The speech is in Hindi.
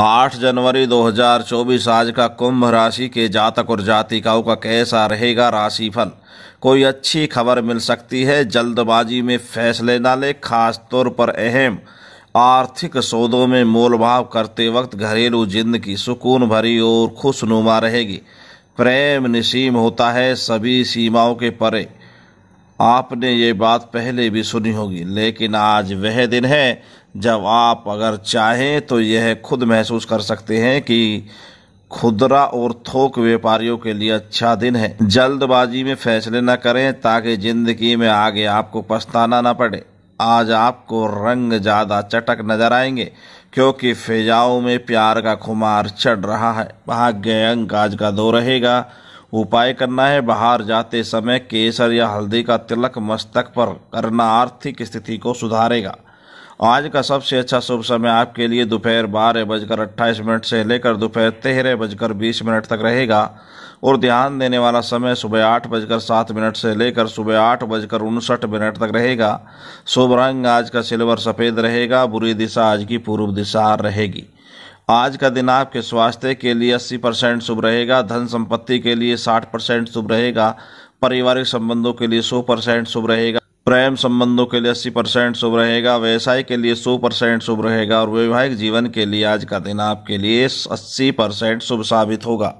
आठ जनवरी 2024 आज का कुंभ राशि के जातक और जातिकाओं का कैसा रहेगा राशिफल कोई अच्छी खबर मिल सकती है जल्दबाजी में फैसले ना खास तौर पर अहम आर्थिक सौदों में मोलभाव करते वक्त घरेलू जिंदगी सुकून भरी और खुशनुमा रहेगी प्रेम निसीम होता है सभी सीमाओं के परे आपने ये बात पहले भी सुनी होगी लेकिन आज वह दिन है जब आप अगर चाहें तो यह खुद महसूस कर सकते हैं कि खुदरा और थोक व्यापारियों के लिए अच्छा दिन है जल्दबाजी में फैसले न करें ताकि ज़िंदगी में आगे आपको पछताना ना पड़े आज आपको रंग ज़्यादा चटक नजर आएंगे क्योंकि फिजाओं में प्यार का खुमार चढ़ रहा है भाग्य अंक आज का दो रहेगा उपाय करना है बाहर जाते समय केसर या हल्दी का तिलक मस्तक पर करना आर्थिक स्थिति को सुधारेगा आज का सबसे अच्छा शुभ समय आपके लिए दोपहर बारह बजकर अट्ठाईस मिनट से लेकर दोपहर तेरह बजकर बीस मिनट तक रहेगा और ध्यान देने वाला समय सुबह आठ बजकर सात मिनट से लेकर सुबह आठ बजकर उनसठ मिनट तक रहेगा शुभ रंग आज का सिल्वर सफ़ेद रहेगा बुरी दिशा आज की पूर्व दिशा रहेगी आज का दिन आपके स्वास्थ्य के लिए 80 परसेंट शुभ रहेगा धन संपत्ति के लिए 60 परसेंट शुभ रहेगा पारिवारिक संबंधों के लिए 100 परसेंट शुभ रहेगा प्रेम संबंधों के लिए अस्सी परसेंट शुभ रहेगा व्यवसाय के लिए सौ परसेंट शुभ रहेगा और वैवाहिक जीवन के लिए आज का दिन आपके लिए अस्सी परसेंट शुभ साबित होगा